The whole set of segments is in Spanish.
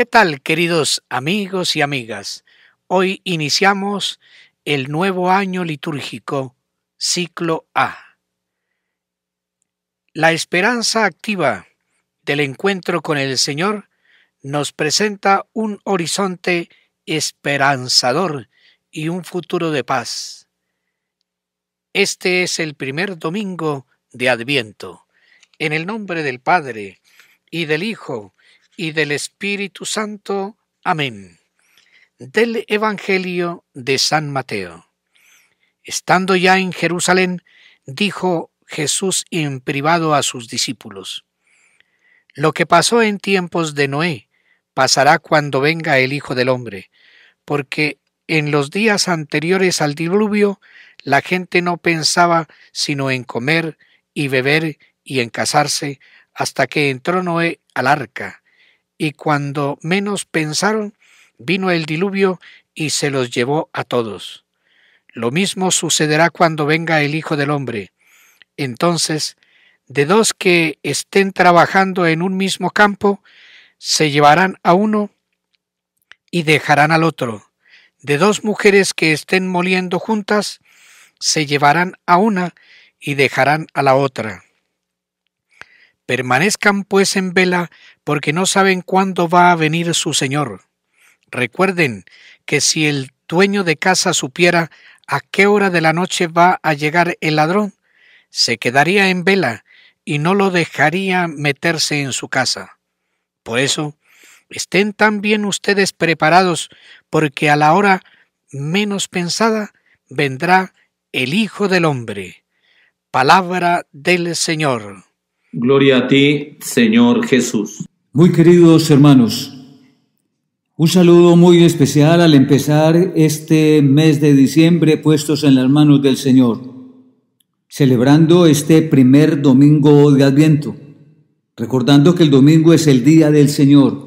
¿Qué tal, queridos amigos y amigas? Hoy iniciamos el nuevo año litúrgico, ciclo A. La esperanza activa del encuentro con el Señor nos presenta un horizonte esperanzador y un futuro de paz. Este es el primer domingo de Adviento. En el nombre del Padre, y del Hijo, y del Espíritu Santo. Amén. Del Evangelio de San Mateo. Estando ya en Jerusalén, dijo Jesús en privado a sus discípulos, Lo que pasó en tiempos de Noé pasará cuando venga el Hijo del Hombre, porque en los días anteriores al diluvio la gente no pensaba sino en comer y beber y en casarse, hasta que entró Noé al arca, y cuando menos pensaron, vino el diluvio y se los llevó a todos. Lo mismo sucederá cuando venga el Hijo del Hombre. Entonces, de dos que estén trabajando en un mismo campo, se llevarán a uno y dejarán al otro. De dos mujeres que estén moliendo juntas, se llevarán a una y dejarán a la otra. Permanezcan pues en vela, porque no saben cuándo va a venir su Señor. Recuerden que si el dueño de casa supiera a qué hora de la noche va a llegar el ladrón, se quedaría en vela y no lo dejaría meterse en su casa. Por eso, estén también ustedes preparados, porque a la hora menos pensada vendrá el Hijo del Hombre. Palabra del Señor. Gloria a ti, Señor Jesús. Muy queridos hermanos, un saludo muy especial al empezar este mes de diciembre puestos en las manos del Señor, celebrando este primer domingo de Adviento, recordando que el domingo es el día del Señor,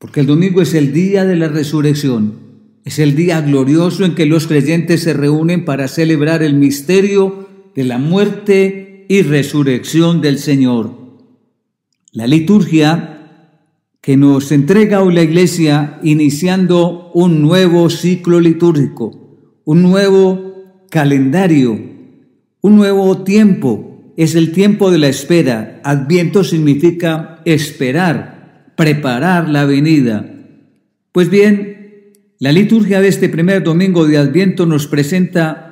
porque el domingo es el día de la resurrección, es el día glorioso en que los creyentes se reúnen para celebrar el misterio de la muerte y resurrección del Señor. La liturgia que nos entrega hoy la Iglesia iniciando un nuevo ciclo litúrgico, un nuevo calendario, un nuevo tiempo. Es el tiempo de la espera. Adviento significa esperar, preparar la venida. Pues bien, la liturgia de este primer domingo de Adviento nos presenta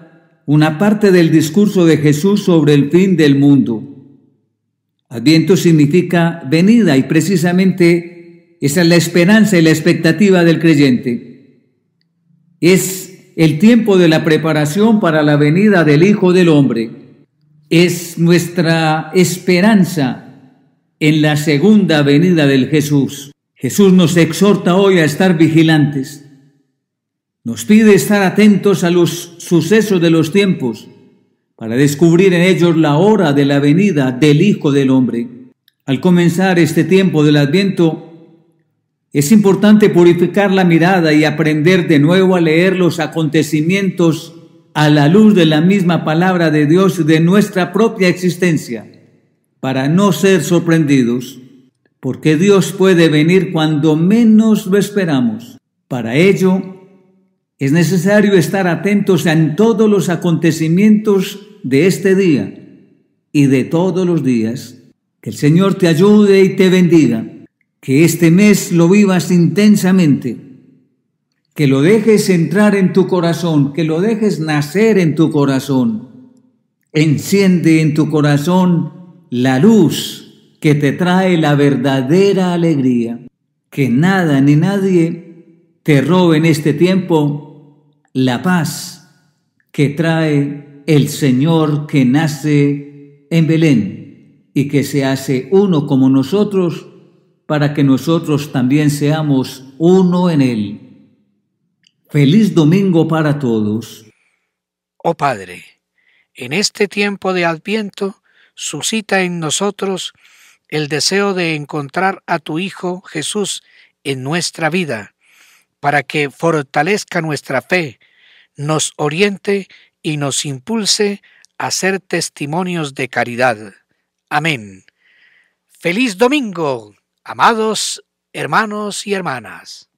una parte del discurso de Jesús sobre el fin del mundo. Adviento significa venida y precisamente esa es la esperanza y la expectativa del creyente. Es el tiempo de la preparación para la venida del Hijo del Hombre. Es nuestra esperanza en la segunda venida del Jesús. Jesús nos exhorta hoy a estar vigilantes, nos pide estar atentos a los sucesos de los tiempos para descubrir en ellos la hora de la venida del Hijo del Hombre. Al comenzar este tiempo del Adviento, es importante purificar la mirada y aprender de nuevo a leer los acontecimientos a la luz de la misma palabra de Dios y de nuestra propia existencia, para no ser sorprendidos, porque Dios puede venir cuando menos lo esperamos. Para ello, es necesario estar atentos en todos los acontecimientos de este día y de todos los días. Que el Señor te ayude y te bendiga. Que este mes lo vivas intensamente. Que lo dejes entrar en tu corazón, que lo dejes nacer en tu corazón. Enciende en tu corazón la luz que te trae la verdadera alegría. Que nada ni nadie te robe en este tiempo la paz que trae el Señor que nace en Belén y que se hace uno como nosotros para que nosotros también seamos uno en Él. Feliz domingo para todos. Oh Padre, en este tiempo de adviento suscita en nosotros el deseo de encontrar a tu Hijo Jesús en nuestra vida para que fortalezca nuestra fe, nos oriente y nos impulse a ser testimonios de caridad. Amén. Feliz domingo, amados hermanos y hermanas.